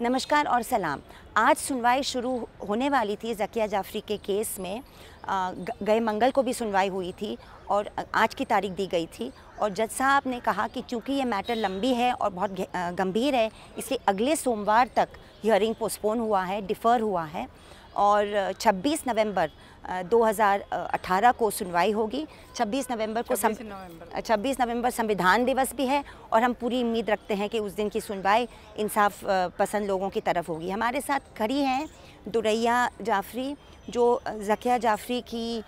नमस्कार और सलाम आज सुनवाई शुरू होने वाली थी जकिया जाफरी के केस में गए मंगल को भी सुनवाई हुई थी और आज की तारीख दी गई थी और जज साहब ने कहा कि चूंकि ये मैटर लंबी है और बहुत गंभीर है इसलिए अगले सोमवार तक हियरिंग पोस्टपोन हुआ है डिफ़र हुआ है और 26 नवंबर 2018 को सुनवाई होगी 26 नवंबर को छब्बीस नवंबर नवंबर संविधान दिवस भी है और हम पूरी उम्मीद रखते हैं कि उस दिन की सुनवाई इंसाफ पसंद लोगों की तरफ होगी हमारे साथ खड़ी हैं दुरैया जाफरी जो जकिया जाफरी की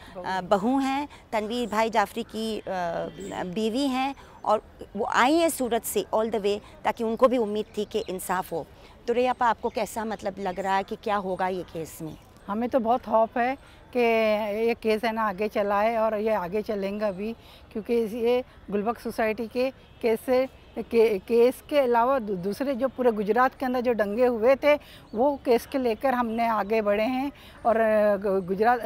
बहू हैं तनवीर भाई जाफरी की बीवी हैं और वो आई हैं सूरत से ऑल द वे ताकि उनको भी उम्मीद थी कि इंसाफ हो दुरैया आपको कैसा मतलब लग रहा है कि क्या होगा ये केस में हमें तो बहुत खौफ है कि ये केस है ना आगे चला है और ये आगे चलेंगे अभी क्योंकि ये गुलबक सोसाइटी के केस से के, केस के अलावा दूसरे जो पूरे गुजरात के अंदर जो दंगे हुए थे वो केस के लेकर हमने आगे बढ़े हैं और गुजरात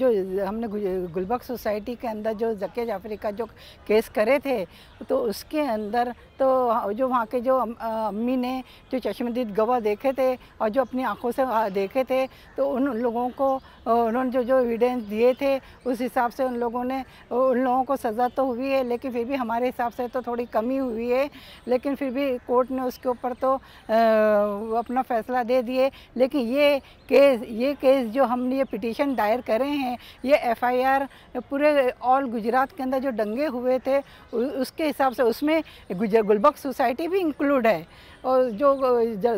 जो हमने गुलबक सोसाइटी के अंदर जो जके जाफरी का जो केस करे थे तो उसके अंदर तो हाँ, जो वहाँ के जो अम्मी ने जो चश्मदीद गवाह देखे थे और जो अपनी आंखों से देखे थे तो उन लोगों को उन्होंने जो जो एविडेंस दिए थे उस हिसाब से उन लोगों ने उन लोगों को सज़ा तो हुई है लेकिन फिर भी हमारे हिसाब से तो थोड़ी कमी हुई है लेकिन फिर भी कोर्ट ने उसके ऊपर तो अपना फैसला दे दिए लेकिन ये केस ये केस जो हमने ये पिटीशन दायर करे हैं ये एफआईआर पूरे ऑल गुजरात के अंदर जो दंगे हुए थे उसके हिसाब से उसमें गुजर गुलबर्ग सोसाइटी भी इंक्लूड है और जो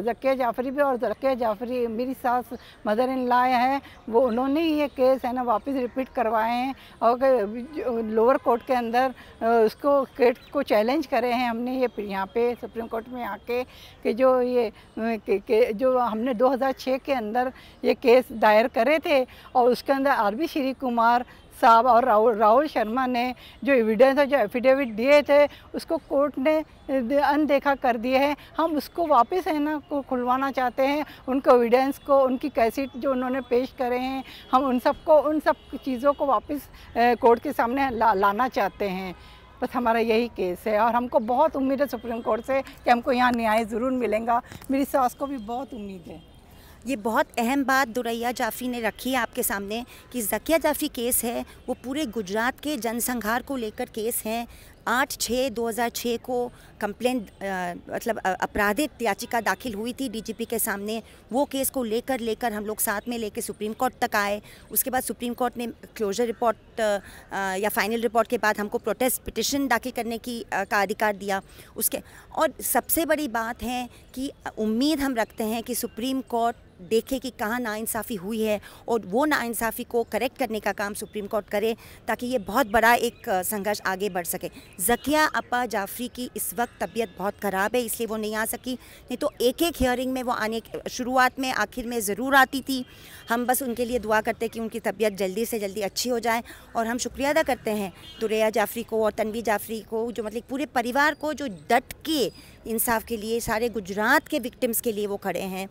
जक्के जाफरी भी और जक्के जाफरी मेरी सास मदर इन लाए है वो उन्होंने ही ये केस है ना वापस रिपीट करवाए हैं और लोअर कोर्ट के अंदर उसको केट को चैलेंज करे हैं हमने ये यहाँ पे सुप्रीम कोर्ट में आके कि जो ये के, के, जो हमने 2006 के अंदर ये केस दायर करे थे और उसके अंदर आर बी श्री कुमार साहब और राहुल राहुल शर्मा ने जो एविडेंस और जो एफिडेविट दिए थे उसको कोर्ट ने अनदेखा कर दिए हैं हम उसको वापस है ना को खुलवाना चाहते हैं उनको एविडेंस को उनकी कैसेट जो उन्होंने पेश करे हैं हम उन सबको उन सब चीज़ों को वापस कोर्ट के सामने ला, लाना चाहते हैं बस हमारा यही केस है और हमको बहुत उम्मीद है सुप्रीम कोर्ट से कि हमको यहाँ न्याय ज़रूर मिलेगा मेरी सास को भी बहुत उम्मीद है ये बहुत अहम बात दुरैया जाफ़री ने रखी है आपके सामने कि जकिया जाफ़री केस है वो पूरे गुजरात के जनसंहार को लेकर केस हैं आठ छः दो हज़ार छः को कंप्लेंट मतलब अपराधित याचिका दाखिल हुई थी डीजीपी के सामने वो केस को लेकर लेकर हम लोग साथ में लेकर सुप्रीम कोर्ट तक आए उसके बाद सुप्रीम कोर्ट ने क्लोजर रिपोर्ट या फाइनल रिपोर्ट के बाद हमको प्रोटेस्ट पिटिशन दाखिल करने की का अधिकार दिया उसके और सबसे बड़ी बात है कि उम्मीद हम रखते हैं कि सुप्रीम कोर्ट देखे कि कहाँ नाइंसाफ़ी हुई है और वो नाइंसाफ़ी को करेक्ट करने का काम सुप्रीम कोर्ट करे ताकि ये बहुत बड़ा एक संघर्ष आगे बढ़ सके जकिया अपा जाफरी की इस वक्त तबीयत बहुत ख़राब है इसलिए वो नहीं आ सकी नहीं तो एक एक हियरिंग में वो आने शुरुआत में आखिर में ज़रूर आती थी हम बस उनके लिए दुआ करते कि उनकी तबीयत जल्दी से जल्दी अच्छी हो जाए और हम शुक्रिया अदा करते हैं दुरैया जाफरी को और तनवी जाफरी को जो मतलब पूरे परिवार को जो डट के इंसाफ के लिए सारे गुजरात के विक्टिम्स के लिए वो खड़े हैं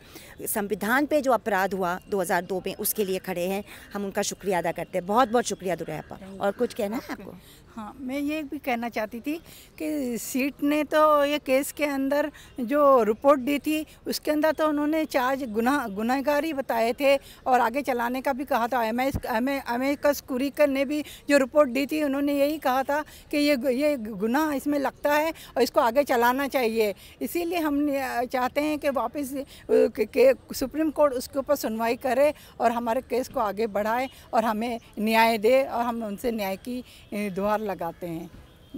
संविधान पे जो अपराध हुआ 2002 में उसके लिए खड़े हैं हम उनका शुक्रिया अदा करते हैं बहुत बहुत शुक्रिया दुरापा और कुछ कहना है आपको हाँ मैं ये भी कहना चाहती थी कि सीट ने तो ये केस के अंदर जो रिपोर्ट दी थी उसके अंदर तो उन्होंने चार्ज गुना गुनहगारी बताए थे और आगे चलाने का भी कहा था M S M M S कुरीकर ने भी जो रिपोर्ट दी थी उन्होंने यही कहा था कि ये ये गुनाह इसमें लगता है और इसको आगे चलाना चाहिए लिए इसीलिए हम चाहते हैं कि वापस के सुप्रीम कोर्ट उसके ऊपर सुनवाई करे और हमारे केस को आगे बढ़ाए और हमें न्याय दे और हम उनसे न्याय की दुहार लगाते हैं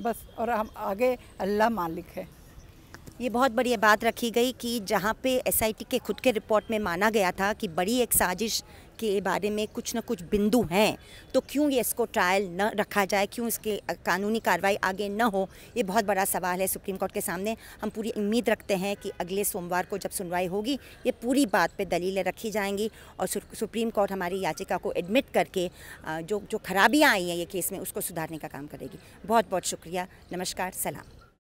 बस और हम आगे अल्लाह मालिक है ये बहुत बड़ी बात रखी गई कि जहाँ पे एसआईटी के खुद के रिपोर्ट में माना गया था कि बड़ी एक साजिश के बारे में कुछ ना कुछ बिंदु हैं तो क्यों ये इसको ट्रायल न रखा जाए क्यों इसके कानूनी कार्रवाई आगे न हो ये बहुत बड़ा सवाल है सुप्रीम कोर्ट के सामने हम पूरी उम्मीद रखते हैं कि अगले सोमवार को जब सुनवाई होगी ये पूरी बात पे दलीलें रखी जाएंगी और सुप्रीम कोर्ट हमारी याचिका को एडमिट करके जो जो खराबियाँ आई हैं ये केस में उसको सुधारने का काम करेगी बहुत बहुत शुक्रिया नमस्कार सलाम